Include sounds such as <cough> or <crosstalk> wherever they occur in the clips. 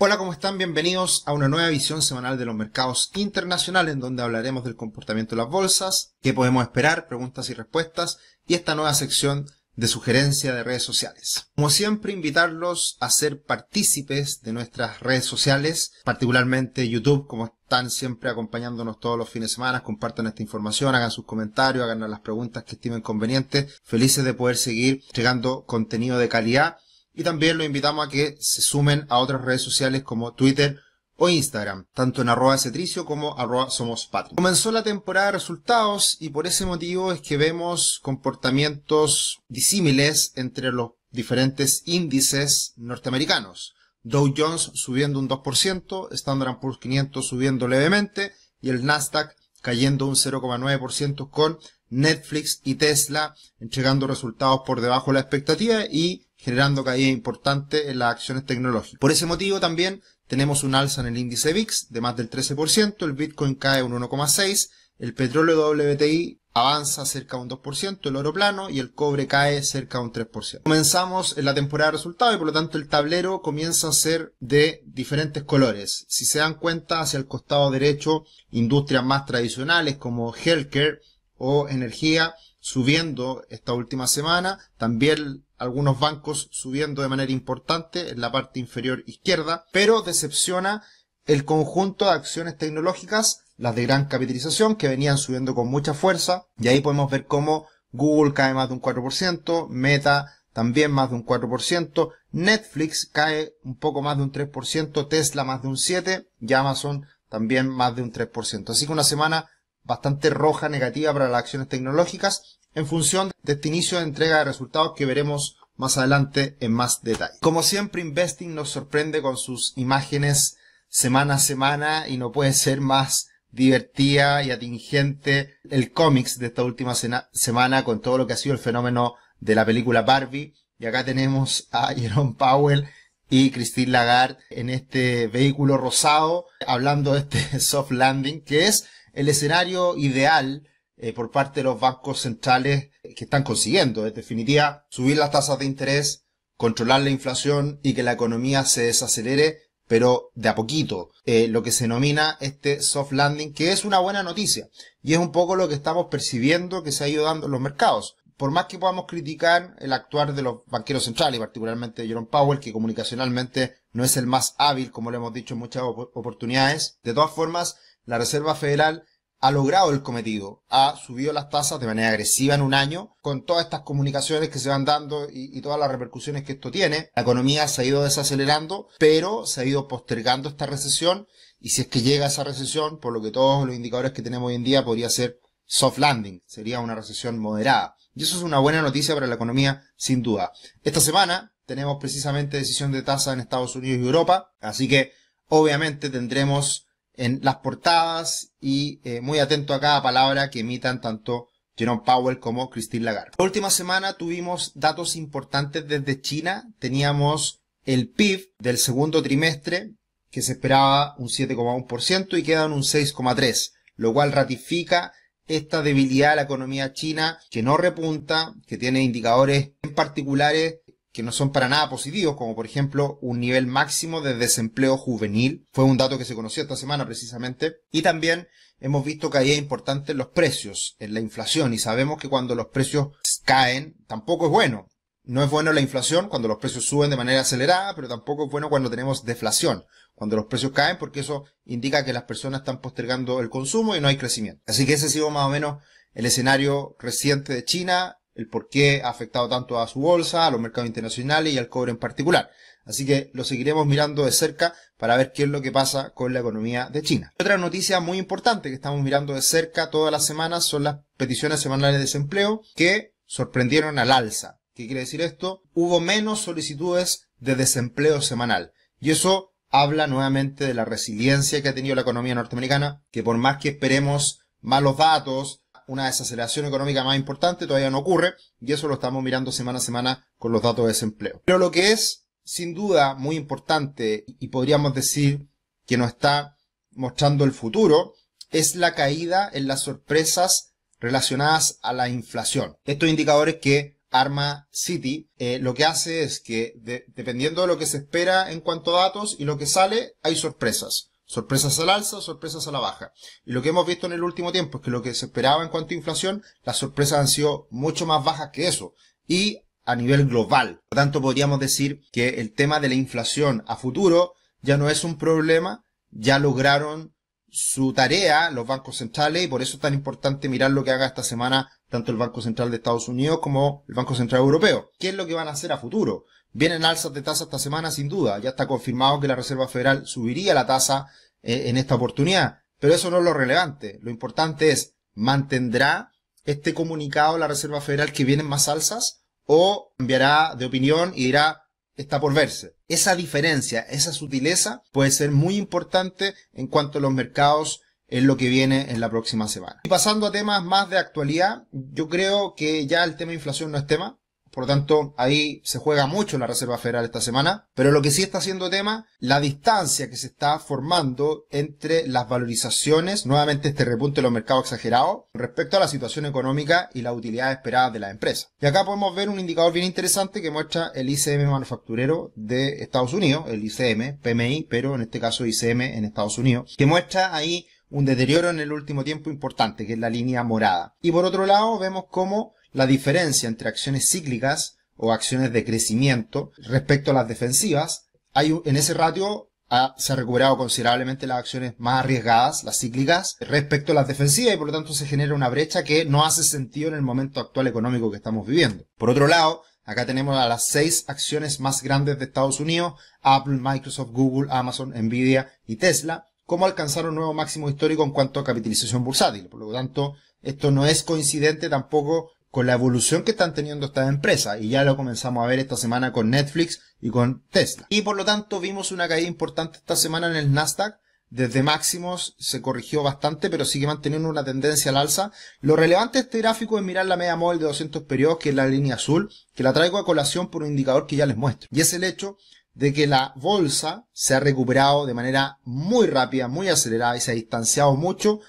Hola, ¿cómo están? Bienvenidos a una nueva visión semanal de los mercados internacionales en donde hablaremos del comportamiento de las bolsas, qué podemos esperar, preguntas y respuestas y esta nueva sección de sugerencia de redes sociales. Como siempre, invitarlos a ser partícipes de nuestras redes sociales, particularmente YouTube, como están siempre acompañándonos todos los fines de semana, compartan esta información, hagan sus comentarios, hagan las preguntas que estimen convenientes, felices de poder seguir llegando contenido de calidad y también los invitamos a que se sumen a otras redes sociales como Twitter o Instagram, tanto en arroba cetricio como arroba somos Comenzó la temporada de resultados y por ese motivo es que vemos comportamientos disímiles entre los diferentes índices norteamericanos. Dow Jones subiendo un 2%, Standard Poor's 500 subiendo levemente y el Nasdaq cayendo un 0,9% con Netflix y Tesla entregando resultados por debajo de la expectativa y generando caídas importantes en las acciones tecnológicas. Por ese motivo también tenemos un alza en el índice VIX de más del 13%, el Bitcoin cae un 1,6%, el petróleo WTI avanza cerca de un 2%, el oro plano y el cobre cae cerca de un 3%. Comenzamos en la temporada de resultados y por lo tanto el tablero comienza a ser de diferentes colores. Si se dan cuenta, hacia el costado derecho, industrias más tradicionales como healthcare o energía subiendo esta última semana, también algunos bancos subiendo de manera importante en la parte inferior izquierda, pero decepciona el conjunto de acciones tecnológicas, las de gran capitalización, que venían subiendo con mucha fuerza, y ahí podemos ver cómo Google cae más de un 4%, Meta también más de un 4%, Netflix cae un poco más de un 3%, Tesla más de un 7% y Amazon también más de un 3%. Así que una semana bastante roja, negativa para las acciones tecnológicas en función de este inicio de entrega de resultados que veremos más adelante en más detalle. Como siempre, Investing nos sorprende con sus imágenes semana a semana y no puede ser más divertida y atingente el cómics de esta última semana con todo lo que ha sido el fenómeno de la película Barbie. Y acá tenemos a <laughs> Jerome Powell y Christine Lagarde en este vehículo rosado hablando de este <laughs> soft landing que es el escenario ideal eh, por parte de los bancos centrales que están consiguiendo, en definitiva, subir las tasas de interés, controlar la inflación y que la economía se desacelere, pero de a poquito, eh, lo que se denomina este soft landing, que es una buena noticia y es un poco lo que estamos percibiendo que se ha ido dando en los mercados. Por más que podamos criticar el actuar de los banqueros centrales, particularmente de Jerome Powell, que comunicacionalmente no es el más hábil, como le hemos dicho en muchas oportunidades, de todas formas, la Reserva Federal ha logrado el cometido, ha subido las tasas de manera agresiva en un año, con todas estas comunicaciones que se van dando y, todas las repercusiones que esto tiene. La economía se ha ido desacelerando, pero se ha ido postergando esta recesión y si es que llega esa recesión, por lo que todos los indicadores que tenemos hoy en día podría ser soft landing, sería una recesión moderada. Y eso es una buena noticia para la economía, sin duda. Esta semana tenemos precisamente decisión de tasa en Estados Unidos y Europa, así que obviamente tendremos en las portadas y eh, muy atento a cada palabra que emitan tanto Jerome Powell como Christine Lagarde. La última semana tuvimos datos importantes desde China. Teníamos el PIB del segundo trimestre que se esperaba un 7,1% y queda un 6,3%, lo cual ratifica esta debilidad de la economía china que no repunta, que tiene indicadores en particulares que no son para nada positivos, como por ejemplo un nivel máximo de desempleo juvenil, fue un dato que se conoció esta semana precisamente, y también hemos visto que ahí es importante los precios, en la inflación, y sabemos que cuando los precios caen tampoco es bueno. No es bueno la inflación cuando los precios suben de manera acelerada, pero tampoco es bueno cuando tenemos deflación, cuando los precios caen, porque eso indica que las personas están postergando el consumo y no hay crecimiento. Así que ese ha sido más o menos el escenario reciente de China el por qué ha afectado tanto a su bolsa, a los mercados internacionales y al cobre en particular. Así que lo seguiremos mirando de cerca para ver qué es lo que pasa con la economía de China. Otra noticia muy importante que estamos mirando de cerca todas las semanas son las peticiones semanales de desempleo que sorprendieron al alza. ¿Qué quiere decir esto? Hubo menos solicitudes de desempleo semanal. Y eso habla nuevamente de la resiliencia que ha tenido la economía norteamericana, que por más que esperemos malos datos, una desaceleración económica más importante, todavía no ocurre, y eso lo estamos mirando semana a semana con los datos de desempleo. Pero lo que es, sin duda, muy importante, y podríamos decir que nos está mostrando el futuro, es la caída en las sorpresas relacionadas a la inflación. Estos indicadores que arma City, eh, lo que hace es que, dependiendo de lo que se espera en cuanto a datos y lo que sale, hay sorpresas. Sorpresas al alza, sorpresas a la baja. Y lo que hemos visto en el último tiempo es que lo que se esperaba en cuanto a inflación, las sorpresas han sido mucho más bajas que eso. Y a nivel global. Por lo tanto, podríamos decir que el tema de la inflación a futuro ya no es un problema, ya lograron su tarea, los bancos centrales, y por eso es tan importante mirar lo que haga esta semana tanto el Banco Central de Estados Unidos como el Banco Central Europeo. ¿Qué es lo que van a hacer a futuro? Vienen alzas de tasa esta semana, sin duda. Ya está confirmado que la Reserva Federal subiría la tasa eh, en esta oportunidad. Pero eso no es lo relevante. Lo importante es, ¿mantendrá este comunicado la Reserva Federal que vienen más alzas? ¿O cambiará de opinión y dirá, está por verse. Esa diferencia, esa sutileza puede ser muy importante en cuanto a los mercados en lo que viene en la próxima semana. Y pasando a temas más de actualidad, yo creo que ya el tema de inflación no es tema. Por lo tanto, ahí se juega mucho la Reserva Federal esta semana. Pero lo que sí está haciendo tema, la distancia que se está formando entre las valorizaciones, nuevamente este repunte de los mercados exagerados, respecto a la situación económica y la utilidad esperada de las empresas. Y acá podemos ver un indicador bien interesante que muestra el ICM manufacturero de Estados Unidos, el ICM, PMI, pero en este caso ICM en Estados Unidos, que muestra ahí un deterioro en el último tiempo importante, que es la línea morada. Y por otro lado, vemos cómo la diferencia entre acciones cíclicas o acciones de crecimiento respecto a las defensivas, hay en ese ratio se ha recuperado considerablemente las acciones más arriesgadas, las cíclicas, respecto a las defensivas y por lo tanto se genera una brecha que no hace sentido en el momento actual económico que estamos viviendo. Por otro lado, acá tenemos a las seis acciones más grandes de Estados Unidos, Apple, Microsoft, Google, Amazon, Nvidia y Tesla, como alcanzaron un nuevo máximo histórico en cuanto a capitalización bursátil. Por lo tanto, esto no es coincidente tampoco con la evolución que están teniendo estas empresas y ya lo comenzamos a ver esta semana con Netflix y con Tesla. Y por lo tanto vimos una caída importante esta semana en el Nasdaq. Desde máximos se corrigió bastante, pero sigue manteniendo una tendencia al alza. Lo relevante de este gráfico es mirar la media móvil de 200 periodos, que es la línea azul, que la traigo a colación por un indicador que ya les muestro. Y es el hecho de que la bolsa se ha recuperado de manera muy rápida, muy acelerada y se ha distanciado mucho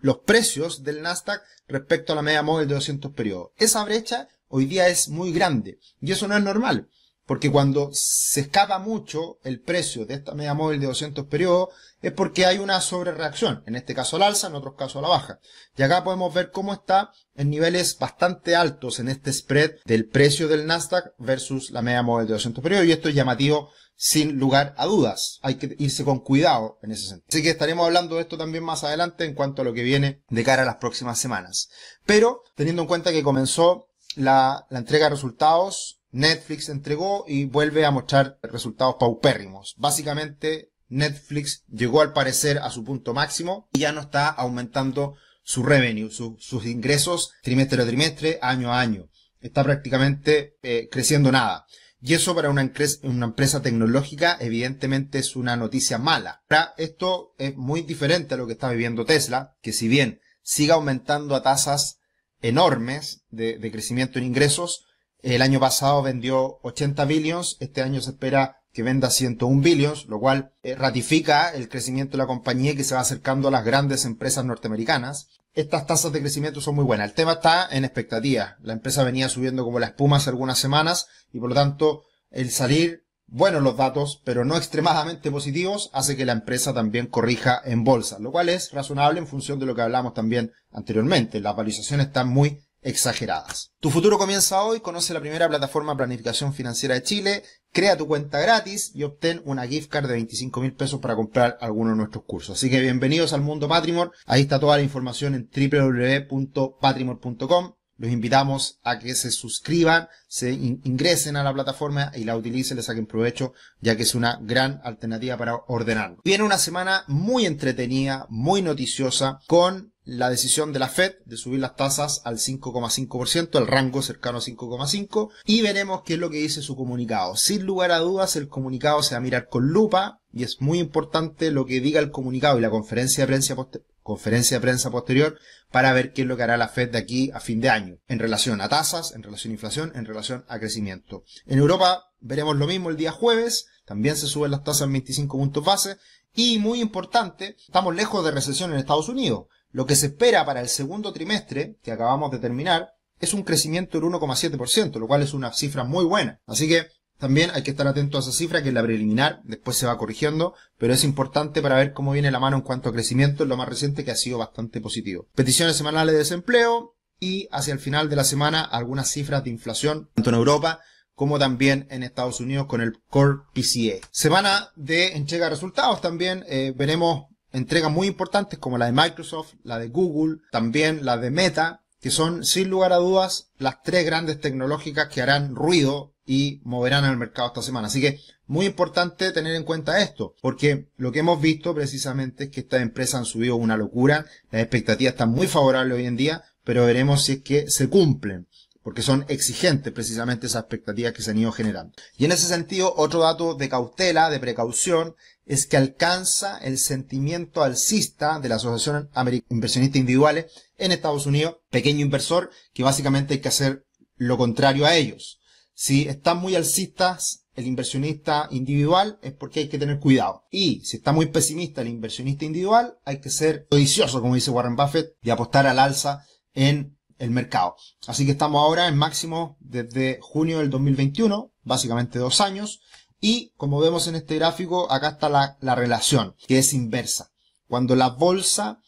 los precios del Nasdaq respecto a la media móvil de 200 periodos. Esa brecha hoy día es muy grande y eso no es normal, porque cuando se escapa mucho el precio de esta media móvil de 200 periodos es porque hay una sobrereacción, en este caso la alza, en otros casos a la baja. Y acá podemos ver cómo está en niveles bastante altos en este spread del precio del Nasdaq versus la media móvil de 200 periodos y esto es llamativo sin lugar a dudas. Hay que irse con cuidado en ese sentido. Así que estaremos hablando de esto también más adelante en cuanto a lo que viene de cara a las próximas semanas. Pero teniendo en cuenta que comenzó la, entrega de resultados, Netflix entregó y vuelve a mostrar resultados paupérrimos. Básicamente, Netflix llegó al parecer a su punto máximo y ya no está aumentando su revenue, sus ingresos trimestre a trimestre, año a año. Está prácticamente eh, creciendo nada. Y eso para una, empresa tecnológica evidentemente es una noticia mala. esto es muy diferente a lo que está viviendo Tesla, que si bien sigue aumentando a tasas enormes de, crecimiento en ingresos, el año pasado vendió 80 billions, este año se espera que venda 101 billions, lo cual eh, ratifica el crecimiento de la compañía que se va acercando a las grandes empresas norteamericanas estas tasas de crecimiento son muy buenas. El tema está en expectativas. La empresa venía subiendo como la espuma hace algunas semanas y por lo tanto el salir bueno, los datos, pero no extremadamente positivos, hace que la empresa también corrija en bolsa, lo cual es razonable en función de lo que hablamos también anteriormente. Las valorizaciones están muy exageradas. Tu futuro comienza hoy, conoce la primera plataforma de planificación financiera de Chile, crea tu cuenta gratis y obtén una gift card de 25 mil pesos para comprar alguno de nuestros cursos. Así que bienvenidos al mundo Patrimor, ahí está toda la información en www.patrimor.com los invitamos a que se suscriban, se ingresen a la plataforma y la utilicen, le saquen provecho, ya que es una gran alternativa para ordenarlo. Viene una semana muy entretenida, muy noticiosa, con la decisión de la Fed de subir las tasas al 5,5%, al rango cercano a 5,5%, y veremos qué es lo que dice su comunicado. Sin lugar a dudas, el comunicado se va a mirar con lupa, y es muy importante lo que diga el comunicado y la conferencia de prensa, posterior conferencia de prensa posterior para ver qué es lo que hará la Fed de aquí a fin de año en relación a tasas, en relación a inflación, en relación a crecimiento. En Europa veremos lo mismo el día jueves, también se suben las tasas en 25 puntos base y muy importante, estamos lejos de recesión en Estados Unidos. Lo que se espera para el segundo trimestre que acabamos de terminar es un crecimiento del 1,7%, lo cual es una cifra muy buena. Así que también hay que estar atento a esa cifra, que es la preliminar, después se va corrigiendo, pero es importante para ver cómo viene la mano en cuanto a crecimiento, lo más reciente que ha sido bastante positivo. Peticiones semanales de desempleo y hacia el final de la semana algunas cifras de inflación, tanto en Europa como también en Estados Unidos con el Core PCA. Semana de entrega de resultados también, eh, veremos entregas muy importantes como la de Microsoft, la de Google, también la de Meta, que son sin lugar a dudas las tres grandes tecnológicas que harán ruido y moverán al mercado esta semana. Así que muy importante tener en cuenta esto, porque lo que hemos visto precisamente es que estas empresas han subido una locura, las expectativas están muy favorables hoy en día, pero veremos si es que se cumplen, porque son exigentes precisamente esas expectativas que se han ido generando. Y en ese sentido, otro dato de cautela, de precaución, es que alcanza el sentimiento alcista de la Asociación Inversionista Individuales en Estados Unidos, pequeño inversor, que básicamente hay que hacer lo contrario a ellos. Si están muy alcistas, el inversionista individual es porque hay que tener cuidado. Y si está muy pesimista el inversionista individual, hay que ser codicioso, como dice Warren Buffett, de apostar al alza en el mercado. Así que estamos ahora en máximo desde junio del 2021, básicamente dos años. Y como vemos en este gráfico, acá está la, la relación, que es inversa. Cuando la bolsa,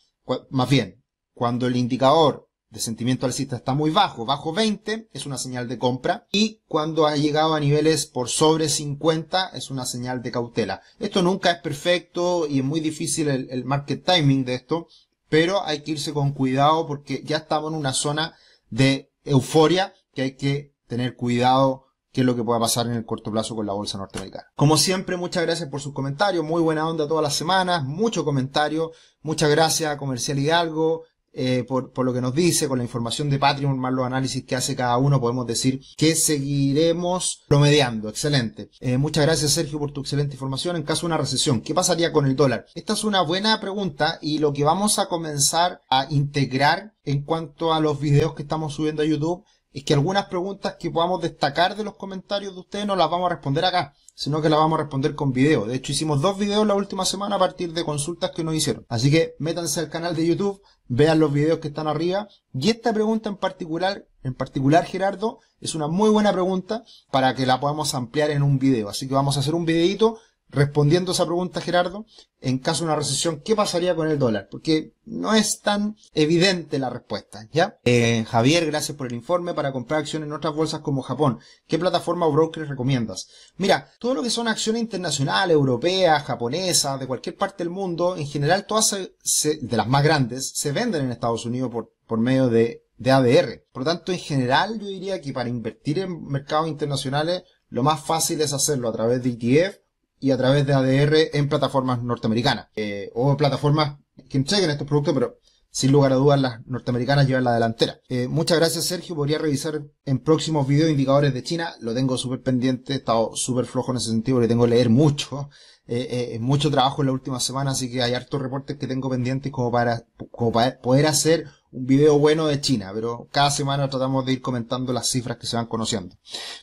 más bien, cuando el indicador de sentimiento alcista está muy bajo, bajo 20 es una señal de compra y cuando ha llegado a niveles por sobre 50 es una señal de cautela. Esto nunca es perfecto y es muy difícil el, market timing de esto, pero hay que irse con cuidado porque ya estamos en una zona de euforia que hay que tener cuidado qué es lo que pueda pasar en el corto plazo con la bolsa norteamericana. Como siempre, muchas gracias por sus comentarios, muy buena onda todas las semanas, mucho comentario, muchas gracias a Comercial Hidalgo, eh, por, lo que nos dice, con la información de Patreon, más los análisis que hace cada uno, podemos decir que seguiremos promediando. Excelente. Eh, muchas gracias, Sergio, por tu excelente información. En caso de una recesión, ¿qué pasaría con el dólar? Esta es una buena pregunta y lo que vamos a comenzar a integrar en cuanto a los videos que estamos subiendo a YouTube es que algunas preguntas que podamos destacar de los comentarios de ustedes no las vamos a responder acá, sino que las vamos a responder con video. De hecho, hicimos dos videos la última semana a partir de consultas que nos hicieron. Así que métanse al canal de YouTube, vean los videos que están arriba. Y esta pregunta en particular, en particular Gerardo, es una muy buena pregunta para que la podamos ampliar en un video. Así que vamos a hacer un videito Respondiendo esa pregunta, Gerardo, en caso de una recesión, ¿qué pasaría con el dólar? Porque no es tan evidente la respuesta, ¿ya? Eh, Javier, gracias por el informe para comprar acciones en otras bolsas como Japón. ¿Qué plataforma o broker recomiendas? Mira, todo lo que son acciones internacionales, europeas, japonesas, de cualquier parte del mundo, en general todas de las más grandes, se venden en Estados Unidos por, por medio de, de ADR. Por lo tanto, en general yo diría que para invertir en mercados internacionales, lo más fácil es hacerlo a través de ETF y a través de ADR en plataformas norteamericanas eh, o plataformas que entreguen estos productos, pero sin lugar a dudas las norteamericanas llevan la delantera. Eh, muchas gracias Sergio, podría revisar en próximos videos indicadores de China, lo tengo súper pendiente, he estado súper flojo en ese sentido porque tengo que leer mucho, eh, eh, mucho trabajo en la última semana, así que hay hartos reportes que tengo pendientes como para, como para poder hacer un video bueno de China, pero cada semana tratamos de ir comentando las cifras que se van conociendo.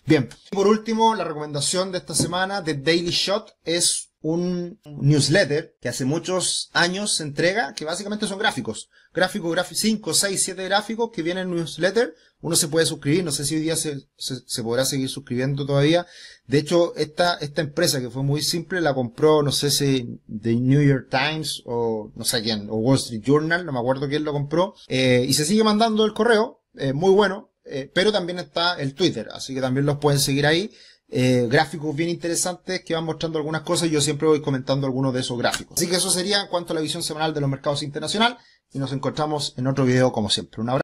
Bien, por último, la recomendación de esta semana de Daily Shot es un newsletter que hace muchos años se entrega, que básicamente son gráficos. Gráfico, gráfico, 5, 6, 7 gráficos que vienen en newsletter. Uno se puede suscribir, no sé si hoy día se, se, podrá seguir suscribiendo todavía. De hecho, esta, esta empresa que fue muy simple la compró, no sé si The New York Times o no sé quién, o Wall Street Journal, no me acuerdo quién lo compró. Eh, y se sigue mandando el correo, eh, muy bueno, eh, pero también está el Twitter, así que también los pueden seguir ahí. Eh, gráficos bien interesantes que van mostrando algunas cosas y yo siempre voy comentando algunos de esos gráficos. Así que eso sería en cuanto a la visión semanal de los mercados internacional y nos encontramos en otro video como siempre. Un abrazo.